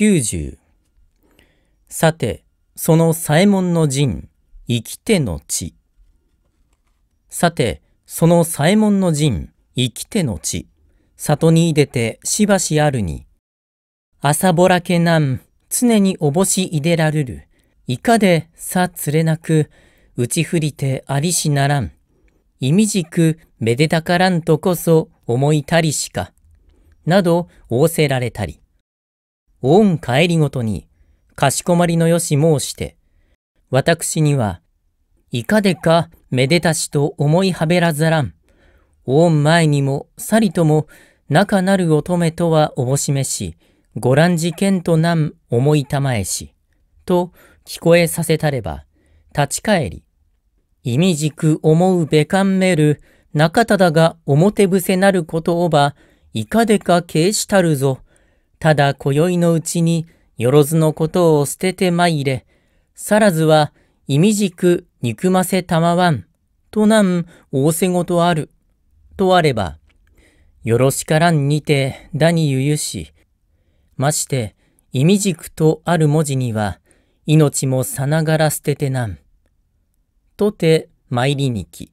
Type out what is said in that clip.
90さてその左衛門の陣生きての地さてその左衛門の陣生きての地里に出てしばしあるに朝ぼらけなん常におぼしいでらるるいかでさつれなく打ちふりてありしならん意味じくめでたからんとこそ思いたりしかなど仰せられたり恩ん帰りごとに、かしこまりのよし申して、私には、いかでかめでたしと思いはべらざらん。恩前にもさりとも仲なる乙女とはおぼしめし、ご覧事件となん思いたまえし、と聞こえさせたれば、立ち返り、意味軸思うべかんめる、中忠が表伏せなることをば、いかでか軽したるぞ、ただ今宵のうちに、よろずのことを捨ててまいれ、さらずは、意味軸憎ませたまわん、となん仰せごとある、とあれば、よろしからんにて、だにゆゆし、まして、意味軸とある文字には、命もさながら捨ててなん。とて、参りにき。